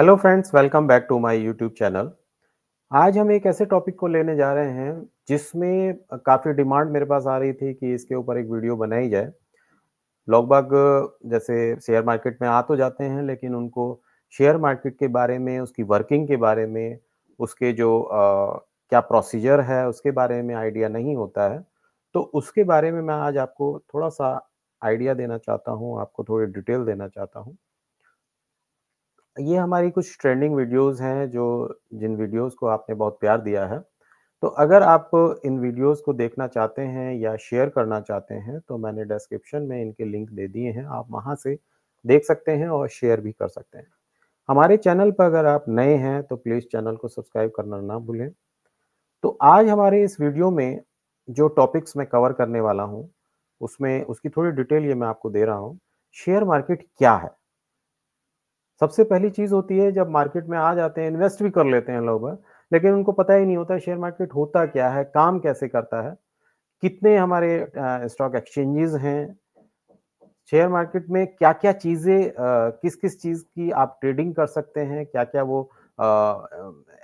hello friends welcome back to my YouTube channel आज हम एक ऐसे टॉपिक को लेने जा रहे हैं जिसमें काफ़ी डिमांड मेरे पास आ रही थी कि इसके ऊपर एक वीडियो बनाई जाए लोग बाग जैसे शेयर मार्केट में आ तो जाते हैं लेकिन उनको शेयर मार्केट के बारे में उसकी वर्किंग के बारे में उसके जो आ, क्या प्रोसीजर है उसके बारे में आइडिया नहीं होता है तो उसके बारे में मैं आज आपको थोड़ा सा आइडिया देना चाहता हूँ आपको थोड़ी डिटेल देना चाहता हूँ ये हमारी कुछ ट्रेंडिंग वीडियोस हैं जो जिन वीडियोस को आपने बहुत प्यार दिया है तो अगर आप इन वीडियोस को देखना चाहते हैं या शेयर करना चाहते हैं तो मैंने डिस्क्रिप्शन में इनके लिंक दे दिए हैं आप वहाँ से देख सकते हैं और शेयर भी कर सकते हैं हमारे चैनल पर अगर आप नए हैं तो प्लीज़ चैनल को सब्सक्राइब करना ना भूलें तो आज हमारे इस वीडियो में जो टॉपिक्स मैं कवर करने वाला हूँ उसमें उसकी थोड़ी डिटेल ये मैं आपको दे रहा हूँ शेयर मार्केट क्या है सबसे पहली चीज होती है जब मार्केट में आ जाते हैं इन्वेस्ट भी कर लेते हैं लोग लेकिन उनको पता ही नहीं होता शेयर मार्केट होता क्या है काम कैसे करता है कितने हमारे स्टॉक एक्सचेंजेस हैं शेयर मार्केट में क्या क्या चीज़ें किस किस चीज़ की आप ट्रेडिंग कर सकते हैं क्या क्या वो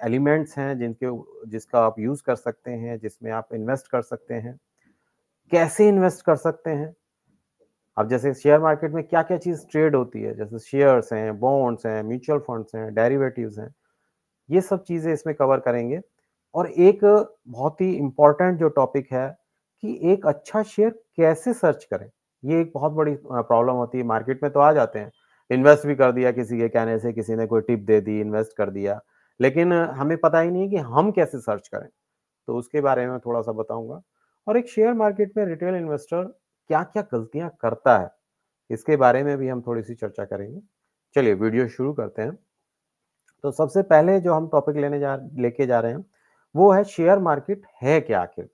एलिमेंट्स हैं जिनके जिसका आप यूज़ कर सकते हैं जिसमें आप इन्वेस्ट कर सकते हैं कैसे इन्वेस्ट कर सकते हैं अब जैसे शेयर मार्केट में क्या क्या चीज़ ट्रेड होती है जैसे शेयर्स हैं बॉन्ड्स हैं म्यूचुअल फंड्स हैं डेरिवेटिव्स हैं ये सब चीज़ें इसमें कवर करेंगे और एक बहुत ही इंपॉर्टेंट जो टॉपिक है कि एक अच्छा शेयर कैसे सर्च करें ये एक बहुत बड़ी प्रॉब्लम होती है मार्केट में तो आ जाते हैं इन्वेस्ट भी कर दिया किसी के कहने से किसी ने कोई टिप दे दी इन्वेस्ट कर दिया लेकिन हमें पता ही नहीं कि हम कैसे सर्च करें तो उसके बारे में थोड़ा सा बताऊंगा और एक शेयर मार्केट में रिटेल इन्वेस्टर क्या क्या गलतियां करता है इसके बारे में भी हम थोड़ी सी चर्चा करेंगे चलिए वीडियो शुरू करते हैं तो सबसे पहले जो हम टॉपिक लेने जा लेके जा रहे हैं वो है शेयर मार्केट है क्या आखिर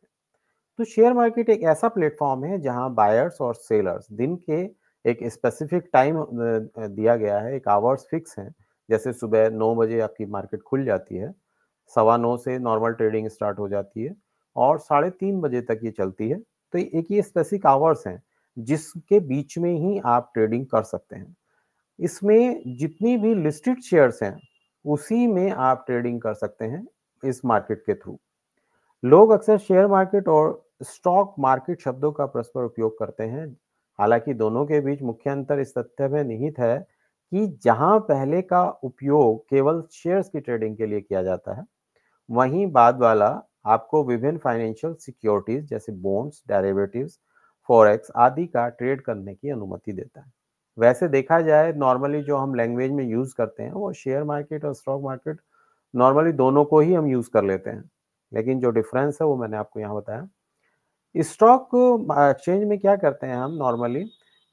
तो शेयर मार्केट एक ऐसा प्लेटफॉर्म है जहां बायर्स और सेलर्स दिन के एक स्पेसिफिक टाइम दिया गया है एक आवर्स फिक्स हैं जैसे सुबह नौ बजे आपकी मार्केट खुल जाती है सवा नौ से नॉर्मल ट्रेडिंग स्टार्ट हो जाती है और साढ़े तीन बजे तक ये चलती है तो एक ये स्पेसिफिक आवर्स हैं जिसके बीच में ही आप ट्रेडिंग कर सकते हैं इसमें जितनी भी लिस्टेड शेयर्स हैं उसी में आप ट्रेडिंग कर सकते हैं इस मार्केट के थ्रू लोग अक्सर शेयर मार्केट और स्टॉक मार्केट शब्दों का परस्पर उपयोग करते हैं हालांकि दोनों के बीच मुख्य अंतर इस तथ्य में निहित है कि जहां पहले का उपयोग केवल शेयर्स की ट्रेडिंग के लिए किया जाता है वहीं बाद वाला आपको विभिन्न फाइनेंशियल सिक्योरिटीज जैसे बॉन्ड्स डेरिवेटिव्स फॉरेक्स आदि का ट्रेड करने की अनुमति देता है वैसे देखा जाए नॉर्मली जो हम लैंग्वेज में यूज़ करते हैं वो शेयर मार्केट और स्टॉक मार्केट नॉर्मली दोनों को ही हम यूज़ कर लेते हैं लेकिन जो डिफरेंस है वो मैंने आपको यहाँ बताया स्टॉक एक्सचेंज में क्या करते हैं हम नॉर्मली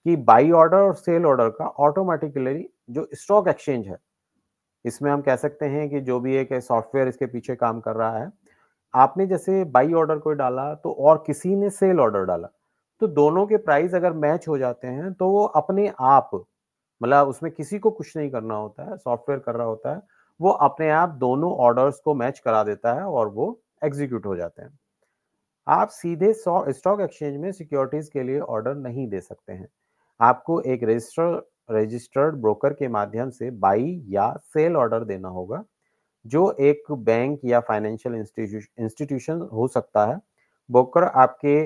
कि बाई ऑर्डर और सेल ऑर्डर का ऑटोमेटिकली जो स्टॉक एक्सचेंज है इसमें हम कह सकते हैं कि जो भी एक सॉफ्टवेयर इसके पीछे काम कर रहा है आपने जैसे बाई ऑर्डर कोई डाला तो और किसी ने सेल ऑर्डर डाला तो दोनों के प्राइस अगर मैच हो जाते हैं तो वो अपने आप मतलब उसमें किसी को कुछ नहीं करना होता है सॉफ्टवेयर कर रहा होता है वो अपने आप दोनों ऑर्डर्स को मैच करा देता है और वो एग्जीक्यूट हो जाते हैं आप सीधे स्टॉक एक्सचेंज में सिक्योरिटीज के लिए ऑर्डर नहीं दे सकते हैं आपको एक रजिस्टर रजिस्टर्ड ब्रोकर के माध्यम से बाई या सेल ऑर्डर देना होगा जो एक बैंक या फाइनेंशियल इंस्टीट्यूशन हो सकता है ब्रोकर आपके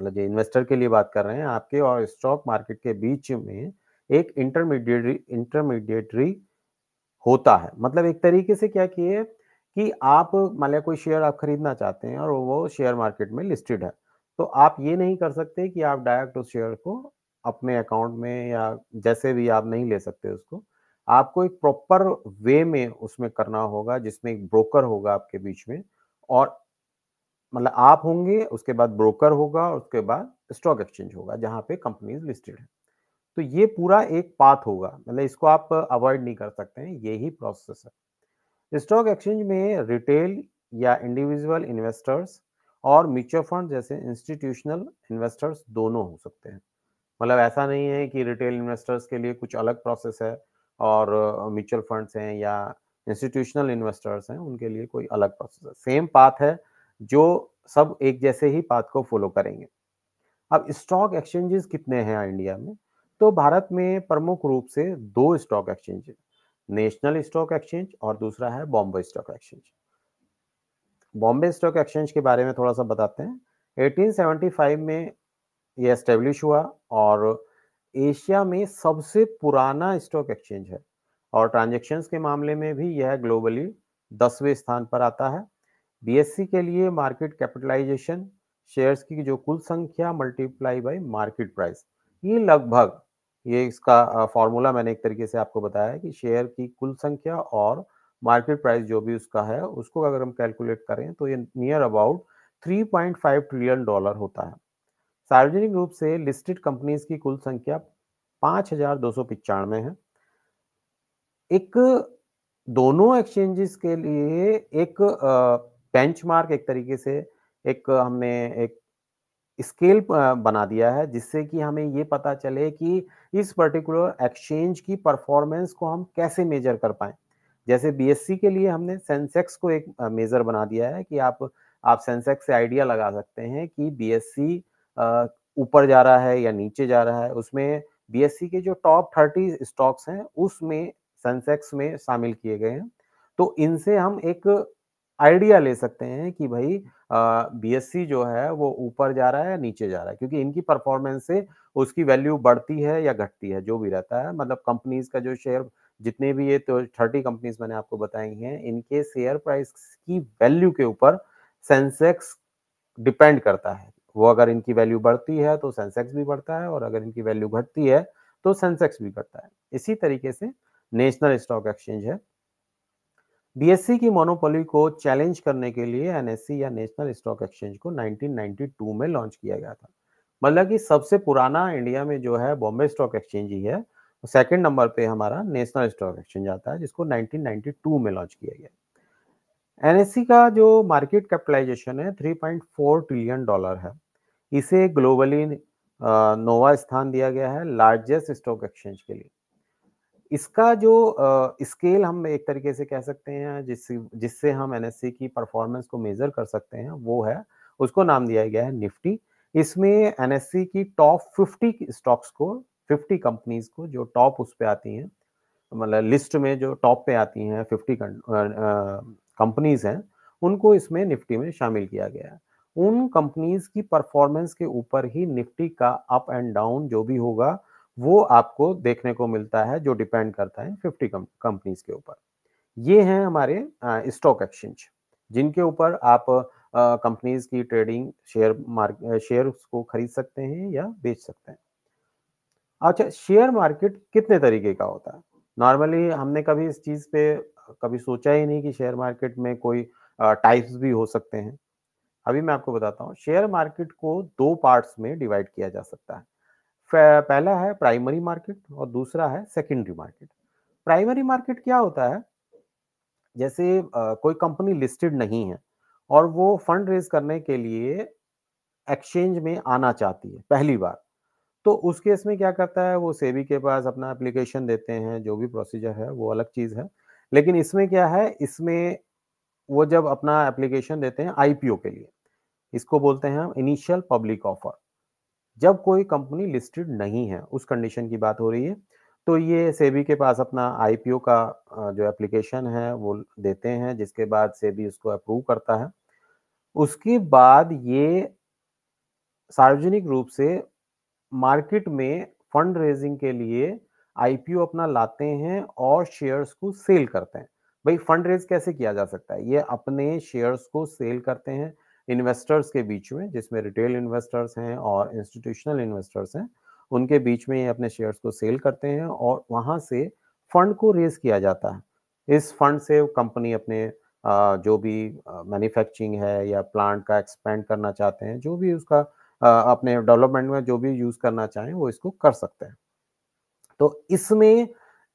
मतलब इन्वेस्टर के लिए बात कर रहे हैं आपके और स्टॉक मार्केट के बीच में एक इंटरमीडिएटरी इंटरमीडिएटरी होता है मतलब एक तरीके से क्या किए कि आप मान लिया कोई शेयर आप खरीदना चाहते हैं और वो शेयर मार्केट में लिस्टेड है तो आप ये नहीं कर सकते कि आप डायरेक्ट उस शेयर को अपने अकाउंट में या जैसे भी आप नहीं ले सकते उसको आपको एक प्रॉपर वे में उसमें करना होगा जिसमें एक ब्रोकर होगा आपके बीच में और मतलब आप होंगे उसके बाद ब्रोकर होगा और उसके बाद स्टॉक एक्सचेंज होगा जहां पे कंपनीज लिस्टेड है तो ये पूरा एक पाथ होगा मतलब इसको आप अवॉइड नहीं कर सकते हैं ये ही प्रोसेस है स्टॉक एक्सचेंज में रिटेल या इंडिविजुअल इन्वेस्टर्स और म्यूचुअल फंड जैसे इंस्टीट्यूशनल इन्वेस्टर्स दोनों हो सकते हैं मतलब ऐसा नहीं है कि रिटेल इन्वेस्टर्स के लिए कुछ अलग प्रोसेस है और म्यूचुअल फंड्स हैं या इंस्टीट्यूशनल इन्वेस्टर्स हैं उनके लिए कोई अलग प्रोसेस है सेम पाथ है जो सब एक जैसे ही पाथ को फॉलो करेंगे अब स्टॉक एक्सचेंजेस कितने हैं इंडिया में तो भारत में प्रमुख रूप से दो stock exchange national stock exchange और दूसरा है Bombay stock exchange Bombay stock exchange के बारे में थोड़ा सा बताते हैं 1875 में यह एस्टेब्लिश हुआ और एशिया में सबसे पुराना स्टॉक एक्सचेंज है और ट्रांजेक्शन के मामले में भी यह ग्लोबली दसवें स्थान पर आता है बीएससी e के लिए मार्केट कैपिटलाइजेशन शेयर्स की जो कुल संख्या मल्टीप्लाई बाय मार्केट प्राइस ये लगभग ये इसका फॉर्मूला मैंने एक तरीके से आपको बताया कि शेयर की कुल संख्या और मार्केट प्राइस जो भी उसका है उसको अगर हम कैलकुलेट करें तो ये नियर अबाउट 3.5 ट्रिलियन डॉलर होता है सार्वजनिक रूप से लिस्टेड कंपनीज की कुल संख्या पांच हजार दो सौ पिचानवे है एक दोनों एक्सचेंजेस के लिए एक बेंचमार्क एक तरीके से एक हमने एक स्केल बना दिया है जिससे कि हमें ये पता चले कि इस पर्टिकुलर एक्सचेंज की परफॉर्मेंस को हम कैसे मेजर कर पाए जैसे बीएससी के लिए हमने सेंसेक्स को एक मेजर बना दिया है कि आप आप सेंसेक्स से आइडिया लगा सकते हैं कि बीएससी ऊपर जा रहा है या नीचे जा रहा है उसमें बीएससी के जो टॉप थर्टी स्टॉक्स हैं उसमें सेंसेक्स में शामिल किए गए हैं तो इनसे हम एक आइडिया ले सकते हैं कि भाई बीएससी जो है वो ऊपर जा रहा है या नीचे जा रहा है क्योंकि इनकी परफॉर्मेंस से उसकी वैल्यू बढ़ती है या घटती है जो भी रहता है मतलब कंपनीज का जो शेयर जितने भी ये तो थर्टी कंपनीज मैंने आपको बताई हैं इनके शेयर प्राइस की वैल्यू के ऊपर सेंसेक्स डिपेंड करता है वो अगर इनकी वैल्यू बढ़ती है तो सेंसेक्स भी बढ़ता है और अगर इनकी वैल्यू घटती है तो सेंसेक्स भी घटता है इसी तरीके से नेशनल स्टॉक एक्सचेंज है बीएससी e की मोनोपोली को चैलेंज करने के लिए एनएससी e या नेशनल स्टॉक एक्सचेंज को 1992 में लॉन्च किया गया था मतलब कि सबसे पुराना इंडिया में जो है बॉम्बे स्टॉक एक्सचेंज ही है सेकंड नंबर पे हमारा नेशनल स्टॉक एक्सचेंज आता है जिसको 1992 में लॉन्च किया गया एनएससी e का जो मार्केट कैपिटलाइजेशन है 3.4 ट्रिलियन डॉलर है इसे ग्लोबली नोवा स्थान दिया गया है लार्जेस्ट स्टॉक एक्सचेंज के लिए इसका जो स्केल हम एक तरीके से कह सकते हैं जिस जिससे हम एन e की परफॉर्मेंस को मेजर कर सकते हैं वो है उसको नाम दिया गया है निफ्टी इसमें एन e की टॉप 50 स्टॉक्स को 50 कंपनीज को जो टॉप उस पर आती हैं मतलब लिस्ट में जो टॉप पे आती हैं 50 कंपनीज हैं उनको इसमें निफ्टी में शामिल किया गया है उन कंपनीज की परफॉर्मेंस के ऊपर ही निफ्टी का अप एंड डाउन जो भी होगा वो आपको देखने को मिलता है जो डिपेंड करता है फिफ्टी कंपनीज के ऊपर ये हैं हमारे स्टॉक एक्सचेंज जिनके ऊपर आप कंपनीज की ट्रेडिंग शेयर मार्केट शेयर को खरीद सकते हैं या बेच सकते हैं अच्छा शेयर मार्केट कितने तरीके का होता है नॉर्मली हमने कभी इस चीज़ पे कभी सोचा ही नहीं कि शेयर मार्केट में कोई टाइप्स भी हो सकते हैं अभी मैं आपको बताता हूँ शेयर मार्केट को दो पार्ट्स में डिवाइड किया जा सकता है पहला है प्राइमरी मार्केट और दूसरा है सेकेंडरी मार्केट प्राइमरी मार्केट क्या होता है जैसे आ, कोई कंपनी लिस्टेड नहीं है और वो फंड रेज करने के लिए एक्सचेंज में आना चाहती है पहली बार तो उस केस में क्या करता है वो सेबी के पास अपना एप्लीकेशन देते हैं जो भी प्रोसीजर है वो अलग चीज़ है लेकिन इसमें क्या है इसमें वो जब अपना एप्लीकेशन देते हैं आईपीओ के लिए इसको बोलते हैं हम इनिशियल पब्लिक ऑफर जब कोई कंपनी लिस्टेड नहीं है उस कंडीशन की बात हो रही है तो ये सेबी के पास अपना आईपीओ का जो एप्लीकेशन है वो देते हैं जिसके बाद सेबी उसको अप्रूव करता है उसके बाद ये सार्वजनिक रूप से मार्केट में फंड रेजिंग के लिए आईपीओ अपना लाते हैं और शेयर्स को सेल करते हैं भाई फंड रेज कैसे किया जा सकता है ये अपने शेयर्स को सेल करते हैं इन्वेस्टर्स के बीच में जिसमें रिटेल इन्वेस्टर्स हैं और इंस्टीट्यूशनल इन्वेस्टर्स हैं उनके बीच में ये अपने शेयर्स को सेल करते हैं और वहाँ से फंड को रेज किया जाता है इस फंड से कंपनी अपने जो भी मैन्युफैक्चरिंग है या प्लांट का एक्सपेंड करना चाहते हैं जो भी उसका अपने डेवलपमेंट में जो भी यूज़ करना चाहें वो इसको कर सकते हैं तो इसमें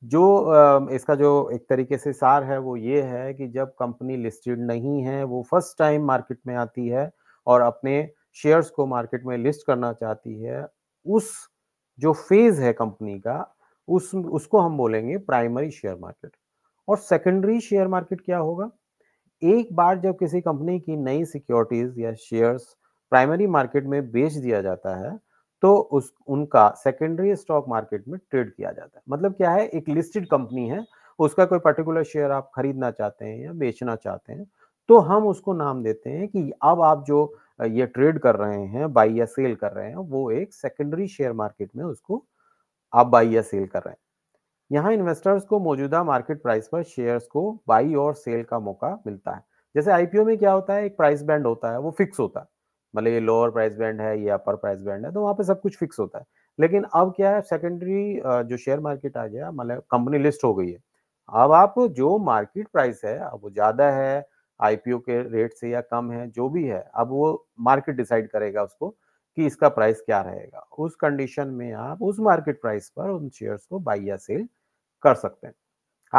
जो इसका जो एक तरीके से सार है वो ये है कि जब कंपनी लिस्टेड नहीं है वो फर्स्ट टाइम मार्केट में आती है और अपने शेयर्स को मार्केट में लिस्ट करना चाहती है उस जो फेज है कंपनी का उस उसको हम बोलेंगे प्राइमरी शेयर मार्केट और सेकेंडरी शेयर मार्केट क्या होगा एक बार जब किसी कंपनी की नई सिक्योरिटीज या शेयर्स प्राइमरी मार्केट में बेच दिया जाता है तो उस उनका सेकेंडरी स्टॉक मार्केट में ट्रेड किया जाता है मतलब क्या है एक लिस्टेड कंपनी है उसका कोई पर्टिकुलर शेयर आप खरीदना चाहते हैं या बेचना चाहते हैं तो हम उसको नाम देते हैं कि अब आप जो ये ट्रेड कर रहे हैं बाई या सेल कर रहे हैं वो एक सेकेंडरी शेयर मार्केट में उसको आप बाई या सेल कर रहे हैं यहाँ इन्वेस्टर्स को मौजूदा मार्केट प्राइस पर शेयर्स को बाई और सेल का मौका मिलता है जैसे आईपीओ में क्या होता है एक प्राइस बैंड होता है वो फिक्स होता है मतलब ये लोअर प्राइस बैंड है ये अपर प्राइस बैंड है तो वहाँ पे सब कुछ फिक्स होता है लेकिन अब क्या है सेकेंडरी जो शेयर मार्केट आ गया मतलब कंपनी लिस्ट हो गई है अब आप जो मार्केट प्राइस है अब वो ज़्यादा है आईपीओ के रेट से या कम है जो भी है अब वो मार्केट डिसाइड करेगा उसको कि इसका प्राइस क्या रहेगा उस कंडीशन में आप उस मार्केट प्राइस पर उन शेयर्स को बाई या सेल कर सकते हैं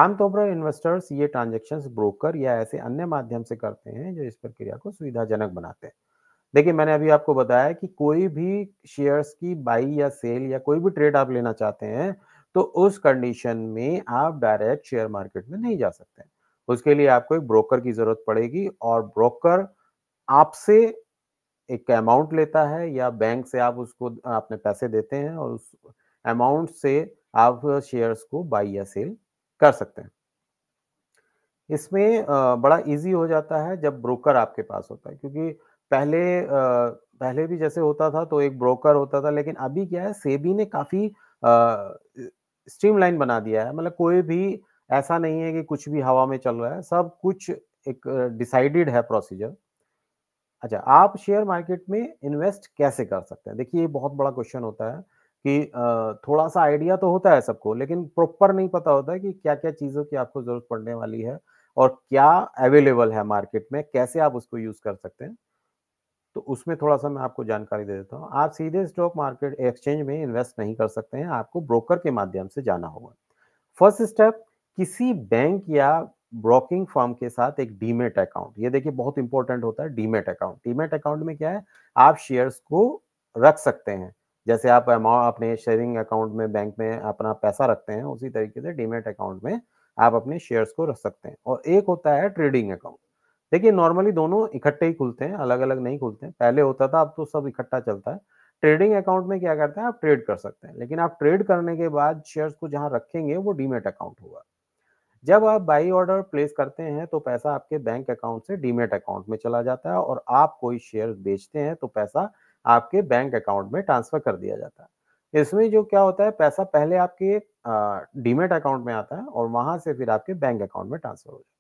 आमतौर पर इन्वेस्टर्स ये ट्रांजेक्शन ब्रोकर या ऐसे अन्य माध्यम से करते हैं जो इस प्रक्रिया को सुविधाजनक बनाते हैं देखिए मैंने अभी आपको बताया कि कोई भी शेयर्स की बाई या सेल या कोई भी ट्रेड आप लेना चाहते हैं तो उस कंडीशन में आप डायरेक्ट शेयर मार्केट में नहीं जा सकते उसके लिए आपको एक ब्रोकर की जरूरत पड़ेगी और ब्रोकर आपसे एक अमाउंट लेता है या बैंक से आप उसको आपने पैसे देते हैं और उस अमाउंट से आप शेयर्स को बाई या सेल कर सकते हैं इसमें बड़ा इजी हो जाता है जब ब्रोकर आपके पास होता है क्योंकि पहले पहले भी जैसे होता था तो एक ब्रोकर होता था लेकिन अभी क्या है सेबी ने काफी स्ट्रीमलाइन बना दिया है मतलब कोई भी ऐसा नहीं है कि कुछ भी हवा में चल रहा है सब कुछ एक डिसाइडेड है प्रोसीजर अच्छा आप शेयर मार्केट में इन्वेस्ट कैसे कर सकते हैं देखिए ये बहुत बड़ा क्वेश्चन होता है कि थोड़ा सा आइडिया तो होता है सबको लेकिन प्रॉपर नहीं पता होता है कि क्या क्या चीज़ों की आपको जरूरत पड़ने वाली है और क्या अवेलेबल है मार्केट में कैसे आप उसको यूज कर सकते हैं तो उसमें थोड़ा सा मैं आपको जानकारी दे देता हूँ आप सीधे स्टॉक मार्केट एक्सचेंज में इन्वेस्ट नहीं कर सकते हैं आपको ब्रोकर के माध्यम से जाना होगा फर्स्ट स्टेप किसी बैंक या ब्रोकिंग फॉर्म के साथ एक डीमेट अकाउंट ये देखिए बहुत इंपॉर्टेंट होता है डीमेट अकाउंट डीमेट अकाउंट में क्या है आप शेयर्स को रख सकते हैं जैसे आप अमाउंट अपने शेयरिंग अकाउंट में बैंक में अपना पैसा रखते हैं उसी तरीके से डीमेट अकाउंट में आप अपने शेयर्स को रख सकते हैं और एक होता है ट्रेडिंग अकाउंट देखिए नॉर्मली दोनों इकट्ठे ही खुलते हैं अलग अलग नहीं खुलते हैं पहले होता था अब तो सब इकट्ठा चलता है ट्रेडिंग अकाउंट में क्या करते हैं आप ट्रेड कर सकते हैं लेकिन आप ट्रेड करने के बाद शेयर्स को जहां रखेंगे वो डीमेट अकाउंट होगा जब आप बाई ऑर्डर प्लेस करते हैं तो पैसा आपके बैंक अकाउंट से डीमेट अकाउंट में चला जाता है और आप कोई शेयर बेचते हैं तो पैसा आपके बैंक अकाउंट में ट्रांसफर कर दिया जाता है इसमें जो क्या होता है पैसा पहले आपके डीमेट अकाउंट में आता है और वहां से फिर आपके बैंक अकाउंट में ट्रांसफर हो जाता है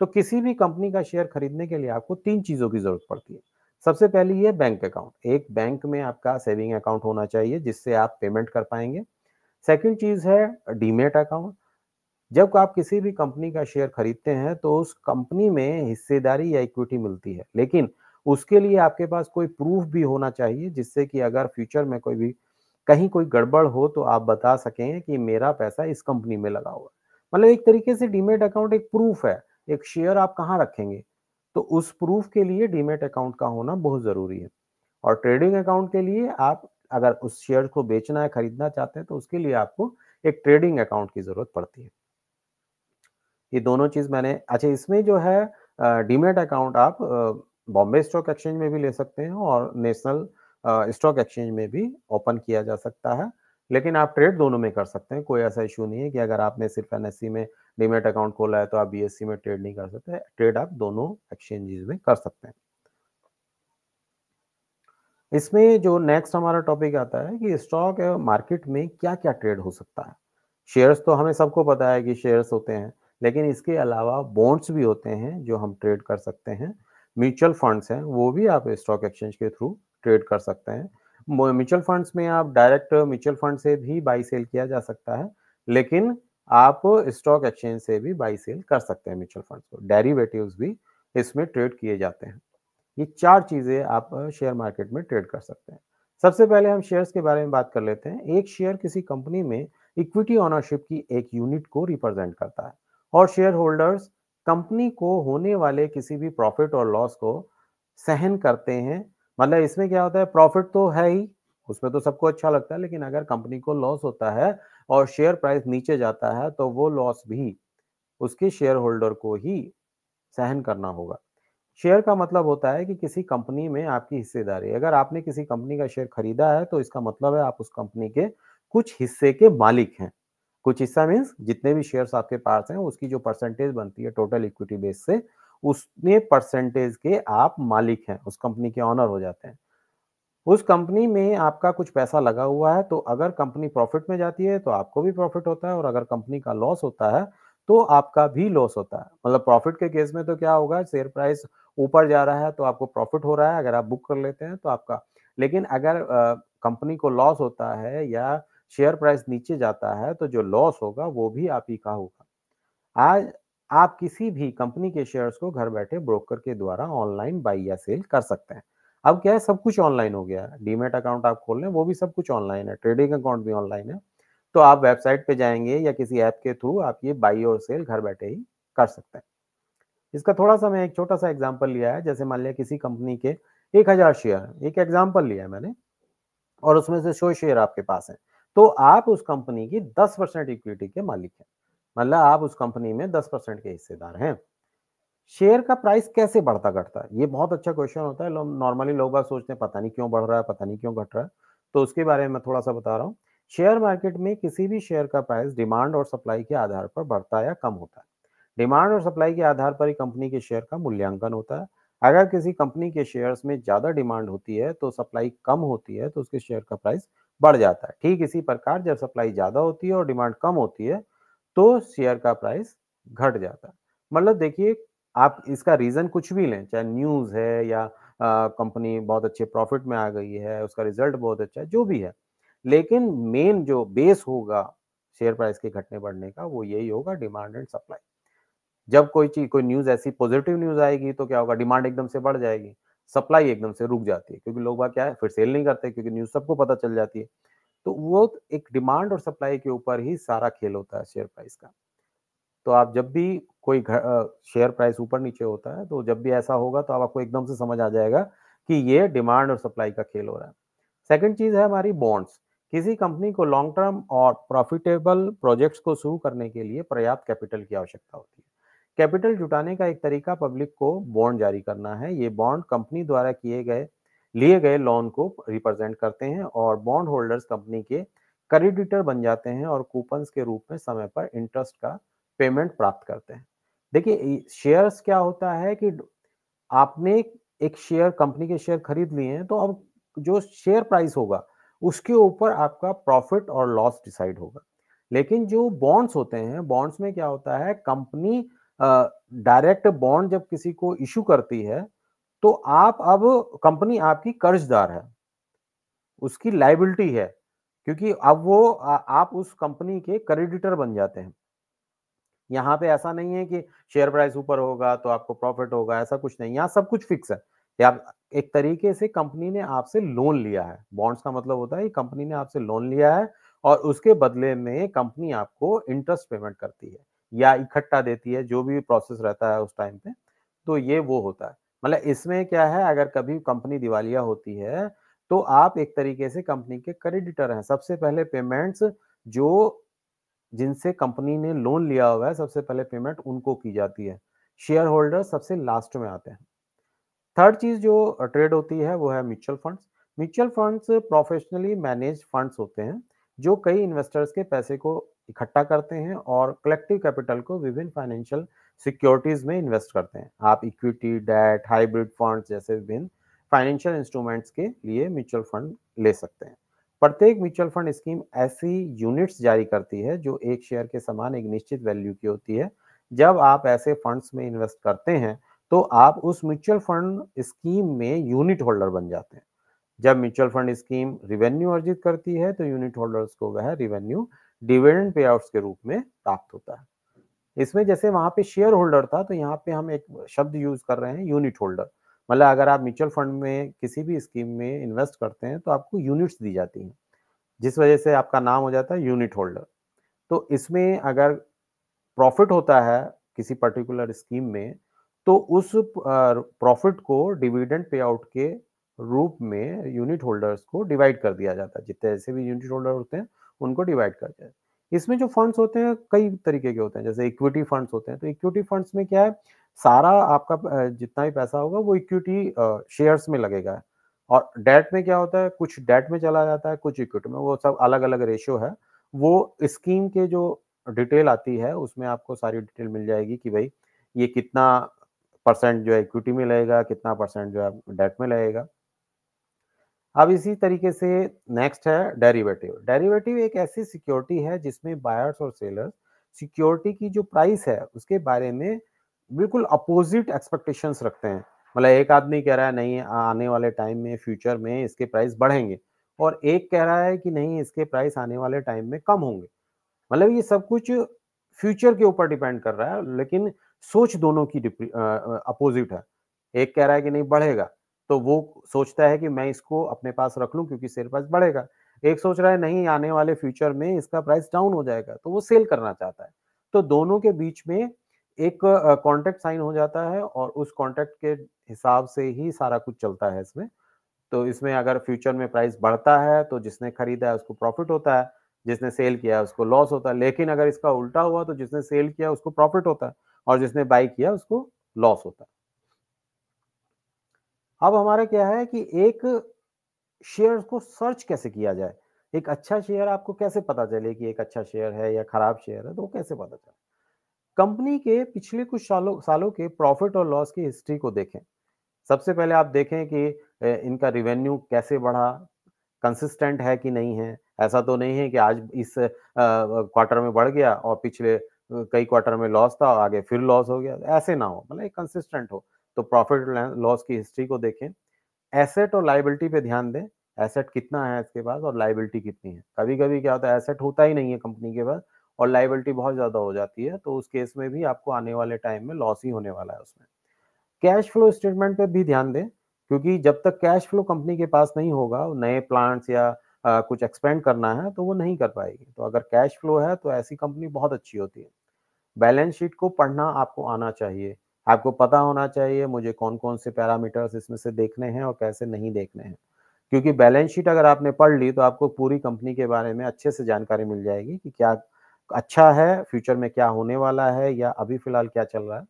तो किसी भी कंपनी का शेयर खरीदने के लिए आपको तीन चीज़ों की ज़रूरत पड़ती है सबसे पहली है बैंक अकाउंट एक बैंक में आपका सेविंग अकाउंट होना चाहिए जिससे आप पेमेंट कर पाएंगे सेकेंड चीज़ है डीमेट अकाउंट जब आप किसी भी कंपनी का शेयर खरीदते हैं तो उस कंपनी में हिस्सेदारी या इक्विटी मिलती है लेकिन उसके लिए आपके पास कोई प्रूफ भी होना चाहिए जिससे कि अगर फ्यूचर में कोई भी कहीं कोई गड़बड़ हो तो आप बता सकें कि मेरा पैसा इस कंपनी में लगा हुआ है मतलब एक तरीके से डीमेट अकाउंट एक प्रूफ है एक शेयर आप कहाँ रखेंगे तो उस प्रूफ के लिए डीमेट अकाउंट का होना बहुत ज़रूरी है और ट्रेडिंग अकाउंट के लिए आप अगर उस शेयर को बेचना है खरीदना चाहते हैं तो उसके लिए आपको एक ट्रेडिंग अकाउंट की ज़रूरत पड़ती है ये दोनों चीज़ मैंने अच्छा इसमें जो है डीमेट अकाउंट आप बॉम्बे स्टॉक एक्सचेंज में भी ले सकते हैं और नेशनल स्टॉक एक्सचेंज में भी ओपन किया जा सकता है लेकिन आप ट्रेड दोनों में कर सकते हैं कोई ऐसा इशू नहीं है कि अगर आपने सिर्फ एन में डीमेट अकाउंट खोला है तो आप बीएससी e में ट्रेड नहीं कर सकते ट्रेड आप दोनों एक्सचेंजेस में कर सकते हैं इसमें जो नेक्स्ट हमारा टॉपिक आता है कि स्टॉक मार्केट में क्या क्या ट्रेड हो सकता है शेयर्स तो हमें सबको पता है कि शेयर्स होते हैं लेकिन इसके अलावा बॉन्ड्स भी होते हैं जो हम ट्रेड कर सकते हैं म्यूचुअल फंड्स हैं वो भी आप स्टॉक एक्सचेंज के थ्रू ट्रेड कर सकते हैं म्यूचुअल फंड्स में आप डायरेक्ट म्यूचुअल फंड से भी बाई सेल किया जा सकता है लेकिन आप स्टॉक एक्सचेंज से भी बाई सेल कर सकते हैं म्यूचुअल फंड्स को डेरिवेटिव्स भी इसमें ट्रेड किए जाते हैं ये चार चीज़ें आप शेयर मार्केट में ट्रेड कर सकते हैं सबसे पहले हम शेयर्स के बारे में बात कर लेते हैं एक शेयर किसी कंपनी में इक्विटी ऑनरशिप की एक यूनिट को रिप्रेजेंट करता है और शेयर होल्डर्स कंपनी को होने वाले किसी भी प्रॉफिट और लॉस को सहन करते हैं मतलब इसमें क्या होता है प्रॉफिट तो है ही उसमें तो सबको अच्छा लगता है लेकिन अगर कंपनी को लॉस होता है और शेयर प्राइस नीचे जाता है तो वो लॉस भी उसके शेयर होल्डर को ही सहन करना होगा शेयर का मतलब होता है कि किसी कंपनी में आपकी हिस्सेदारी अगर आपने किसी कंपनी का शेयर खरीदा है तो इसका मतलब है आप उस कंपनी के कुछ हिस्से के मालिक हैं कुछ हिस्सा मीन्स जितने भी शेयर्स आपके पास हैं उसकी जो परसेंटेज बनती है टोटल इक्विटी बेस से उसने परसेंटेज के आप मालिक हैं उस कंपनी के ऑनर हो जाते हैं उस कंपनी में आपका कुछ पैसा लगा हुआ है तो अगर कंपनी प्रॉफिट में जाती है तो आपको भी प्रॉफिट होता है और अगर कंपनी का लॉस होता है तो आपका भी लॉस होता है मतलब प्रॉफिट के केस में तो क्या होगा शेयर प्राइस ऊपर जा रहा है तो आपको प्रॉफिट हो रहा है अगर आप बुक कर लेते हैं तो आपका लेकिन अगर कंपनी को लॉस होता है या शेयर प्राइस नीचे जाता है तो जो लॉस होगा वो भी आप ही का होगा आज आप किसी भी कंपनी के शेयर्स को घर बैठे ब्रोकर के द्वारा ऑनलाइन बाई या सेल कर सकते हैं अब क्या है सब कुछ ऑनलाइन हो गया है डीमेट अकाउंट आप खोल लें वो भी सब कुछ ऑनलाइन है ट्रेडिंग अकाउंट भी ऑनलाइन है तो आप वेबसाइट पे जाएंगे या किसी ऐप के थ्रू आप ये बाई और सेल घर बैठे ही कर सकते हैं इसका थोड़ा सा मैं एक छोटा सा एग्जाम्पल लिया है जैसे मान लिया किसी कंपनी के एक हजार शेयर एक एग्जाम्पल लिया है मैंने और उसमें से सो शेयर आपके पास है तो आप उस कंपनी की दस परसेंट इक्विटी के मालिक हैं मतलब आप उस कंपनी में दस परसेंट के हिस्सेदार हैं शेयर का प्राइस कैसे बढ़ता घटता है ये बहुत अच्छा क्वेश्चन होता है लोग नॉर्मली लोग सोचते हैं पता नहीं क्यों बढ़ रहा है पता नहीं क्यों घट रहा है तो उसके बारे में मैं थोड़ा सा बता रहा हूँ शेयर मार्केट में किसी भी शेयर का प्राइस डिमांड और सप्लाई के आधार पर बढ़ता या कम होता है डिमांड और सप्लाई के आधार पर ही कंपनी के शेयर का मूल्यांकन होता है अगर किसी कंपनी के शेयर्स में ज़्यादा डिमांड होती है तो सप्लाई कम होती है तो उसके शेयर का प्राइस बढ़ जाता है ठीक इसी प्रकार जब सप्लाई ज़्यादा होती है और डिमांड कम होती है तो शेयर का प्राइस घट जाता है मतलब देखिए आप इसका रीजन कुछ भी लें चाहे न्यूज है या कंपनी बहुत अच्छे प्रॉफिट में आ गई है उसका रिजल्ट बहुत अच्छा है जो भी है लेकिन मेन जो बेस होगा शेयर प्राइस के घटने बढ़ने का वो यही होगा डिमांड एंड सप्लाई जब कोई चीज कोई न्यूज ऐसी पॉजिटिव न्यूज आएगी तो क्या होगा डिमांड एकदम से बढ़ जाएगी सप्लाई एकदम से रुक जाती है क्योंकि लोग क्या है फिर सेल नहीं करते क्योंकि न्यूज सबको पता चल जाती है तो वो एक डिमांड और सप्लाई के ऊपर ही सारा खेल होता है शेयर प्राइस का तो आप जब भी कोई शेयर प्राइस ऊपर नीचे होता है तो जब भी ऐसा होगा तो आपको एकदम से समझ आ जाएगा कि ये डिमांड और सप्लाई का खेल हो रहा है सेकंड चीज है हमारी बॉन्ड्स किसी कंपनी को लॉन्ग टर्म और प्रॉफिटेबल प्रोजेक्ट्स को शुरू करने के लिए पर्याप्त कैपिटल की आवश्यकता होती है कैपिटल जुटाने का एक तरीका पब्लिक को बॉन्ड जारी करना है ये बॉन्ड कंपनी द्वारा किए गए लिए गए लोन को रिप्रेजेंट करते हैं और बॉन्ड होल्डर्स कंपनी के क्रेडिटर बन जाते हैं और कूपन्स के रूप में समय पर इंटरेस्ट का पेमेंट प्राप्त करते हैं देखिए शेयर्स क्या होता है कि आपने एक शेयर कंपनी के शेयर खरीद लिए हैं तो अब जो शेयर प्राइस होगा उसके ऊपर आपका प्रॉफिट और लॉस डिसाइड होगा लेकिन जो बॉन्ड्स होते हैं बॉन्ड्स में क्या होता है कंपनी डायरेक्ट बॉन्ड जब किसी को इशू करती है तो आप अब कंपनी आपकी कर्जदार है उसकी लाइबिलिटी है क्योंकि अब वो आ, आप उस कंपनी के क्रेडिटर बन जाते हैं यहाँ पे ऐसा नहीं है कि शेयर प्राइस ऊपर होगा तो आपको प्रॉफिट होगा ऐसा कुछ नहीं यहाँ सब कुछ फिक्स है या एक तरीके से कंपनी ने आपसे लोन लिया है बॉन्ड्स का मतलब होता है कंपनी ने आपसे लोन लिया है और उसके बदले में कंपनी आपको इंटरेस्ट पेमेंट करती है या इकट्ठा देती है जो भी प्रोसेस रहता है उस टाइम पे तो ये वो होता है मतलब इसमें क्या है अगर कभी कंपनी दिवालिया होती है तो आप एक तरीके से कंपनी के क्रेडिटर हैं सबसे पहले पेमेंट्स जो जिनसे कंपनी ने लोन लिया हुआ है सबसे पहले पेमेंट उनको की जाती है शेयर होल्डर सबसे लास्ट में आते हैं थर्ड चीज जो ट्रेड होती है वो है mutual funds mutual funds professionally manage funds होते हैं जो कई इन्वेस्टर्स के पैसे को इकट्ठा करते हैं और कलेक्टिव कैपिटल को विभिन्न फाइनेंशियल सिक्योरिटीज में इन्वेस्ट करते हैं आप इक्विटी डेट हाइब्रिड फंड्स जैसे विभिन्न फाइनेंशियल इंस्ट्रूमेंट्स के लिए म्यूचुअल फंड ले सकते हैं प्रत्येक म्यूचुअल फंड स्कीम ऐसी यूनिट्स जारी करती है जो एक शेयर के समान एक निश्चित वैल्यू की होती है जब आप ऐसे फंड्स में इन्वेस्ट करते हैं तो आप उस म्यूचुअल फंड स्कीम में यूनिट होल्डर बन जाते हैं जब म्यूचुअल फंड स्कीम रिवेन्यू अर्जित करती है तो यूनिट होल्डर्स को वह रिवेन्यू डिविडेंड पे के रूप में प्राप्त होता है इसमें जैसे वहां पे शेयर होल्डर था तो यहाँ पे हम एक शब्द यूज कर रहे हैं यूनिट होल्डर मतलब अगर आप म्यूचुअल फंड में किसी भी स्कीम में इन्वेस्ट करते हैं तो आपको यूनिट्स दी जाती हैं जिस वजह से आपका नाम हो जाता है यूनिट होल्डर तो इसमें अगर प्रॉफिट होता है किसी पर्टिकुलर स्कीम में तो उस प्रॉफिट को डिविडेंड पे आउट के रूप में यूनिट होल्डर्स को डिवाइड कर दिया जाता है जितने जैसे भी यूनिट होल्डर होते हैं उनको डिवाइड कर दिया जाता है इसमें जो फंड्स होते हैं कई तरीके के होते हैं जैसे इक्विटी फंड्स होते हैं तो इक्विटी फंड्स में क्या है सारा आपका जितना भी पैसा होगा वो इक्विटी शेयर्स में लगेगा और डेट में क्या होता है कुछ डेट में चला जाता है कुछ इक्विटी में वो सब अलग अलग रेशियो है वो स्कीम के जो डिटेल आती है उसमें आपको सारी डिटेल मिल जाएगी कि भाई ये कितना परसेंट जो है इक्विटी में लगेगा कितना परसेंट जो है डेट में लगेगा अब इसी तरीके से नेक्स्ट है डेरिवेटिव डेरिवेटिव एक ऐसी सिक्योरिटी है जिसमें बायर्स और सेलर्स सिक्योरिटी की जो प्राइस है उसके बारे में बिल्कुल अपोजिट एक्सपेक्टेशंस रखते हैं मतलब एक आदमी कह रहा है नहीं आने वाले टाइम में फ्यूचर में इसके प्राइस बढ़ेंगे और एक कह रहा है कि नहीं इसके प्राइस आने वाले टाइम में कम होंगे मतलब ये सब कुछ फ्यूचर के ऊपर डिपेंड कर रहा है लेकिन सोच दोनों की अपोजिट है एक कह रहा है कि नहीं बढ़ेगा तो वो सोचता है कि मैं इसको अपने पास रख लूं क्योंकि सेल प्राइस बढ़ेगा एक सोच रहा है नहीं आने वाले फ्यूचर में इसका प्राइस डाउन हो जाएगा तो वो सेल करना चाहता है तो दोनों के बीच में एक कॉन्ट्रैक्ट साइन हो जाता है और उस कॉन्ट्रैक्ट के हिसाब से ही सारा कुछ चलता है इसमें तो इसमें अगर फ्यूचर में प्राइस बढ़ता है तो जिसने खरीदा है उसको प्रॉफिट होता है जिसने सेल किया उसको लॉस होता है लेकिन अगर इसका उल्टा हुआ तो जिसने सेल किया उसको प्रॉफिट होता है और जिसने बाई किया उसको लॉस होता है अब हमारा क्या है कि एक शेयर को सर्च कैसे किया जाए एक अच्छा शेयर आपको कैसे पता चले कि एक अच्छा शेयर है या खराब शेयर है तो वो कैसे पता चले कंपनी के पिछले कुछ सालों सालों के प्रॉफिट और लॉस की हिस्ट्री को देखें सबसे पहले आप देखें कि इनका रिवेन्यू कैसे बढ़ा कंसिस्टेंट है कि नहीं है ऐसा तो नहीं है कि आज इस क्वार्टर में बढ़ गया और पिछले कई क्वार्टर में लॉस था आगे फिर लॉस हो गया ऐसे ना हो मतलब कंसिस्टेंट हो तो प्रॉफिट लॉस की हिस्ट्री को देखें एसेट और लाइबिलिटी पे ध्यान दें एसेट कितना है इसके पास और लाइबिलिटी कितनी है कभी कभी क्या होता है एसेट होता ही नहीं है कंपनी के पास और लाइबिलिटी बहुत ज़्यादा हो जाती है तो उस केस में भी आपको आने वाले टाइम में लॉस ही होने वाला है उसमें कैश फ्लो स्टेटमेंट पे भी ध्यान दें क्योंकि जब तक कैश फ्लो कंपनी के पास नहीं होगा नए प्लांट्स या आ, कुछ एक्सपेंड करना है तो वो नहीं कर पाएगी तो अगर कैश फ्लो है तो ऐसी कंपनी बहुत अच्छी होती है बैलेंस शीट को पढ़ना आपको आना चाहिए आपको पता होना चाहिए मुझे कौन कौन से पैरामीटर्स इसमें से देखने हैं और कैसे नहीं देखने हैं क्योंकि बैलेंस शीट अगर आपने पढ़ ली तो आपको पूरी कंपनी के बारे में अच्छे से जानकारी मिल जाएगी कि क्या अच्छा है फ्यूचर में क्या होने वाला है या अभी फिलहाल क्या चल रहा है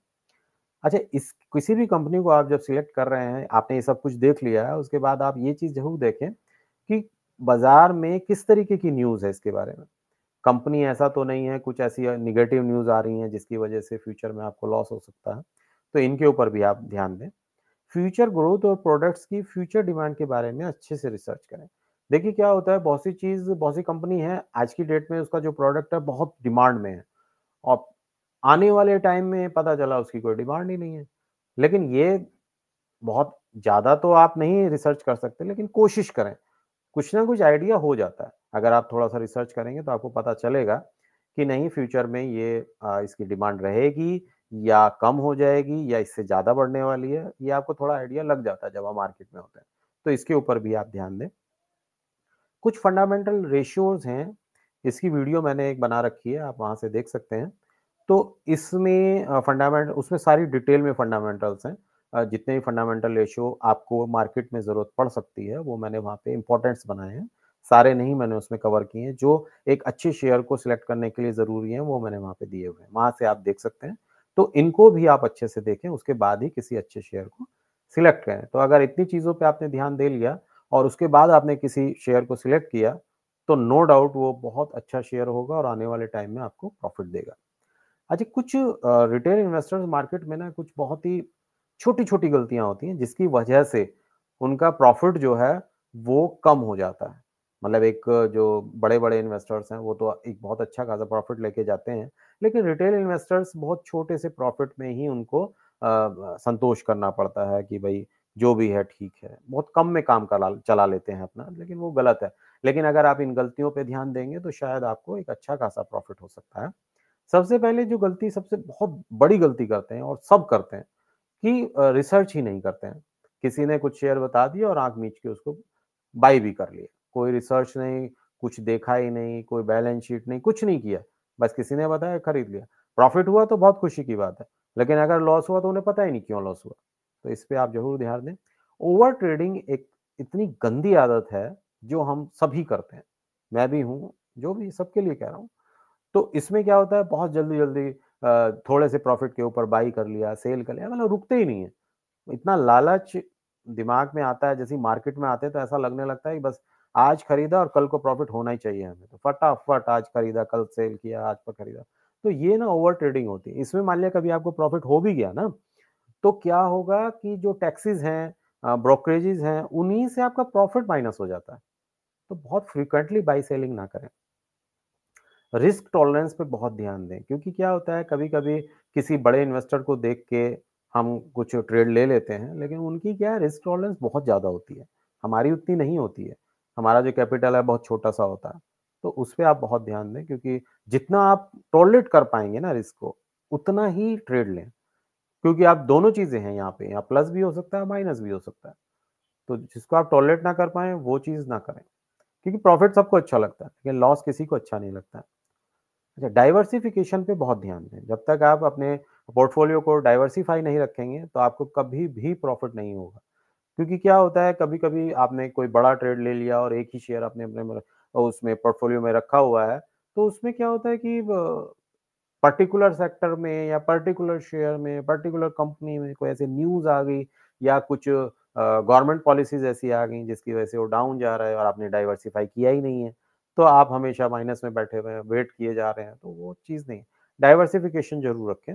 अच्छा इस किसी भी कंपनी को आप जब सिलेक्ट कर रहे हैं आपने ये सब कुछ देख लिया है उसके बाद आप ये चीज़ जरूर देखें कि बाजार में किस तरीके की न्यूज़ है इसके बारे में कंपनी ऐसा तो नहीं है कुछ ऐसी निगेटिव न्यूज़ आ रही हैं जिसकी वजह से फ्यूचर में आपको लॉस हो सकता है तो इनके ऊपर भी आप ध्यान दें फ्यूचर ग्रोथ और प्रोडक्ट्स की फ्यूचर डिमांड के बारे में अच्छे से रिसर्च करें देखिए क्या होता है बहुत सी चीज़ बहुत सी कंपनी है आज की डेट में उसका जो प्रोडक्ट है बहुत डिमांड में है और आने वाले टाइम में पता चला उसकी कोई डिमांड ही नहीं है लेकिन ये बहुत ज़्यादा तो आप नहीं रिसर्च कर सकते लेकिन कोशिश करें कुछ ना कुछ आइडिया हो जाता है अगर आप थोड़ा सा रिसर्च करेंगे तो आपको पता चलेगा कि नहीं फ्यूचर में ये इसकी डिमांड रहेगी या कम हो जाएगी या इससे ज़्यादा बढ़ने वाली है ये आपको थोड़ा आइडिया लग जाता है जब आप मार्केट में होते हैं तो इसके ऊपर भी आप ध्यान दें कुछ फंडामेंटल रेशियोज हैं इसकी वीडियो मैंने एक बना रखी है आप वहां से देख सकते हैं तो इसमें फंडामेंटल उसमें सारी डिटेल में फंडामेंटल्स हैं जितने भी फंडामेंटल रेशियो आपको मार्केट में ज़रूरत पड़ सकती है वो मैंने वहाँ पे इंपॉर्टेंट्स बनाए हैं सारे नहीं मैंने उसमें कवर किए हैं जो एक अच्छे शेयर को सिलेक्ट करने के लिए ज़रूरी है वो मैंने वहाँ पे दिए हुए हैं वहाँ से आप देख सकते हैं तो इनको भी आप अच्छे से देखें उसके बाद ही किसी अच्छे शेयर को सिलेक्ट करें तो अगर इतनी चीज़ों पे आपने ध्यान दे लिया और उसके बाद आपने किसी शेयर को सिलेक्ट किया तो नो डाउट वो बहुत अच्छा शेयर होगा और आने वाले टाइम में आपको प्रॉफिट देगा अच्छा कुछ रिटेल इन्वेस्टर्स मार्केट में ना कुछ बहुत ही छोटी छोटी गलतियां होती हैं जिसकी वजह से उनका प्रॉफिट जो है वो कम हो जाता है मतलब एक जो बड़े बड़े इन्वेस्टर्स हैं वो तो एक बहुत अच्छा खासा प्रॉफिट लेके जाते हैं लेकिन रिटेल इन्वेस्टर्स बहुत छोटे से प्रॉफिट में ही उनको आ, संतोष करना पड़ता है कि भाई जो भी है ठीक है बहुत कम में काम करा चला लेते हैं अपना लेकिन वो गलत है लेकिन अगर आप इन गलतियों पे ध्यान देंगे तो शायद आपको एक अच्छा खासा प्रॉफिट हो सकता है सबसे पहले जो गलती सबसे बहुत बड़ी गलती करते हैं और सब करते हैं कि रिसर्च ही नहीं करते हैं किसी ने कुछ शेयर बता दिया और आंख मीच के उसको बाई भी कर लिया कोई रिसर्च नहीं कुछ देखा ही नहीं कोई बैलेंस शीट नहीं कुछ नहीं किया बस किसी ने बताया खरीद लिया प्रॉफिट हुआ तो बहुत खुशी की बात है लेकिन अगर लॉस हुआ तो उन्हें पता ही नहीं क्यों लॉस हुआ तो इस पर आप जरूर ध्यान दें ओवर ट्रेडिंग एक इतनी गंदी आदत है जो हम सभी करते हैं मैं भी हूँ जो भी सबके लिए कह रहा हूँ तो इसमें क्या होता है बहुत जल्दी जल्दी थोड़े से प्रॉफिट के ऊपर बाई कर लिया सेल कर लिया मतलब रुकते ही नहीं है इतना लालच दिमाग में आता है जैसे मार्केट में आते हैं तो ऐसा लगने लगता है कि बस आज खरीदा और कल को प्रॉफिट होना ही चाहिए हमें तो फटाफट आज खरीदा कल सेल किया आज पर खरीदा तो ये ना ओवर ट्रेडिंग होती है इसमें मान लिया कभी आपको प्रॉफिट हो भी गया ना तो क्या होगा कि जो टैक्सेस हैं ब्रोकरेजेस हैं उन्हीं से आपका प्रॉफिट माइनस हो जाता है तो बहुत फ्रिक्वेंटली बाई सेलिंग ना करें रिस्क टॉलरेंस पे बहुत ध्यान दें क्योंकि क्या होता है कभी कभी किसी बड़े इन्वेस्टर को देख के हम कुछ ट्रेड ले लेते हैं लेकिन उनकी क्या है रिस्क टॉलरेंस बहुत ज़्यादा होती है हमारी उतनी नहीं होती है हमारा जो कैपिटल है बहुत छोटा सा होता है तो उस पर आप बहुत ध्यान दें क्योंकि जितना आप टॉलरेट कर पाएंगे ना रिस्क को उतना ही ट्रेड लें क्योंकि आप दोनों चीज़ें हैं यहाँ पे यहाँ प्लस भी हो सकता है माइनस भी हो सकता है तो जिसको आप टॉयलेट ना कर पाए वो चीज़ ना करें क्योंकि प्रॉफिट सबको अच्छा लगता है लेकिन लॉस किसी को अच्छा नहीं लगता है अच्छा डाइवर्सिफिकेशन पे बहुत ध्यान दें जब तक आप अपने पोर्टफोलियो को डाइवर्सिफाई नहीं रखेंगे तो आपको कभी भी प्रॉफिट नहीं होगा क्योंकि क्या होता है कभी कभी आपने कोई बड़ा ट्रेड ले लिया और एक ही शेयर आपने अपने उसमें पोर्टफोलियो में रखा हुआ है तो उसमें क्या होता है कि पर्टिकुलर सेक्टर में या पर्टिकुलर शेयर में पर्टिकुलर कंपनी में कोई ऐसे न्यूज आ गई या कुछ गवर्नमेंट पॉलिसीज ऐसी आ गई जिसकी वजह से वो डाउन जा रहा है और आपने डाइवर्सिफाई किया ही नहीं है तो आप हमेशा माइनस में बैठे हुए हैं वेट किए जा रहे हैं तो वो चीज़ नहीं डाइवर्सिफिकेशन जरूर रखें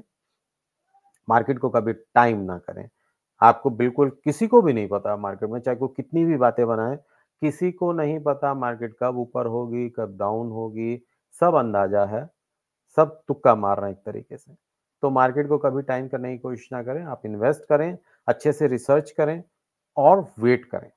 मार्केट को कभी टाइम ना करें आपको बिल्कुल किसी को भी नहीं पता मार्केट में चाहे कोई कितनी भी बातें बनाए किसी को नहीं पता मार्केट कब ऊपर होगी कब डाउन होगी सब अंदाजा है सब तुक्का मार रहे हैं एक तरीके से तो मार्केट को कभी टाइम करने की कोशिश ना करें आप इन्वेस्ट करें अच्छे से रिसर्च करें और वेट करें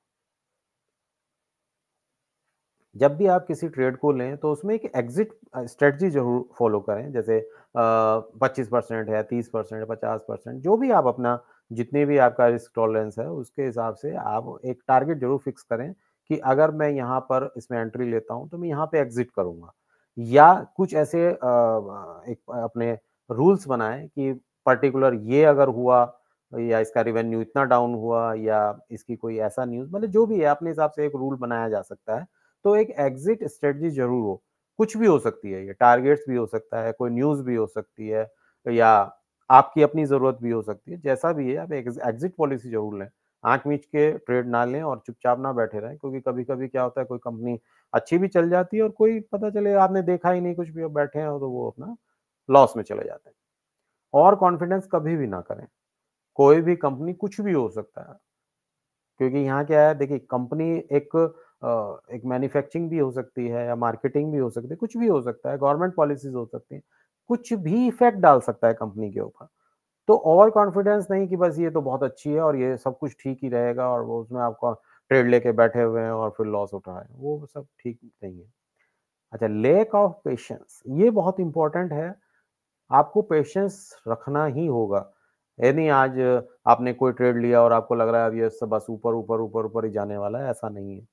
जब भी आप किसी ट्रेड को लें तो उसमें एक एग्जिट स्ट्रेटजी जरूर फॉलो करें जैसे पच्चीस परसेंट है तीस परसेंट पचास परसेंट जो भी आप अपना जितनी भी आपका रिस्क टॉलरेंस है उसके हिसाब से आप एक टारगेट जरूर फिक्स करें कि अगर मैं यहाँ पर इसमें एंट्री लेता हूँ तो मैं यहाँ पे एग्जिट करूँगा या कुछ ऐसे एक अपने रूल्स बनाएं कि पर्टिकुलर ये अगर हुआ या इसका रिवेन्यू इतना डाउन हुआ या इसकी कोई ऐसा न्यूज़ मतलब जो भी है अपने हिसाब से एक रूल बनाया जा सकता है तो एक एग्जिट स्ट्रेटजी जरूर हो कुछ भी हो सकती है ये टारगेट्स भी हो सकता है कोई न्यूज़ भी हो सकती है या आपकी अपनी ज़रूरत भी हो सकती है जैसा भी है आप एग्जिट पॉलिसी जरूर लें आंख मीच के ट्रेड ना लें और चुपचाप ना बैठे रहें क्योंकि कभी कभी क्या होता है कोई कंपनी अच्छी भी चल जाती है और कोई पता चले आपने देखा ही नहीं कुछ भी बैठे हैं तो वो अपना लॉस में चले जाते हैं और कॉन्फिडेंस कभी भी ना करें कोई भी कंपनी कुछ भी हो सकता है क्योंकि यहाँ क्या है देखिए कंपनी एक एक मैन्युफैक्चरिंग भी हो सकती है या मार्केटिंग भी हो सकती है कुछ भी हो सकता है गवर्नमेंट पॉलिसीज हो सकती हैं कुछ भी इफेक्ट डाल सकता है कंपनी के ऊपर तो ओवर कॉन्फिडेंस नहीं कि बस ये तो बहुत अच्छी है और ये सब कुछ ठीक ही रहेगा और वो उसमें आपका ट्रेड लेके बैठे हुए हैं और फिर लॉस उठा है वो सब ठीक नहीं है अच्छा लेक ऑफ पेशेंस ये बहुत इंपॉर्टेंट है आपको पेशेंस रखना ही होगा यानी आज आपने कोई ट्रेड लिया और आपको लग रहा है अब ये सब बस ऊपर ऊपर ऊपर ऊपर ही जाने वाला है ऐसा नहीं है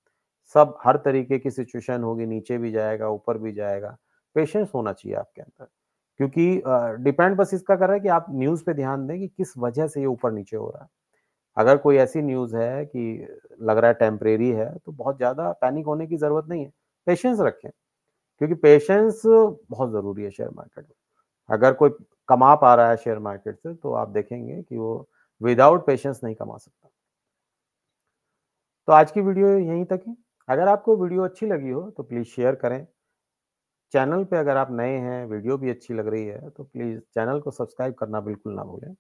सब हर तरीके की सिचुएशन होगी नीचे भी जाएगा ऊपर भी जाएगा पेशेंस होना चाहिए आपके अंदर क्योंकि डिपेंड बस इसका कर रहा है कि आप न्यूज़ पे ध्यान दें कि किस वजह से ये ऊपर नीचे हो रहा है अगर कोई ऐसी न्यूज़ है कि लग रहा है टेम्परेरी है तो बहुत ज़्यादा पैनिक होने की ज़रूरत नहीं है पेशेंस रखें क्योंकि पेशेंस बहुत ज़रूरी है शेयर मार्केट में अगर कोई कमा पा रहा है शेयर मार्केट से तो आप देखेंगे कि वो विदाउट पेशेंस नहीं कमा सकता तो आज की वीडियो यहीं तक है अगर आपको वीडियो अच्छी लगी हो तो प्लीज़ शेयर करें चैनल पे अगर आप नए हैं वीडियो भी अच्छी लग रही है तो प्लीज़ चैनल को सब्सक्राइब करना बिल्कुल ना भूलें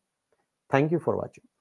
थैंक यू फॉर वॉचिंग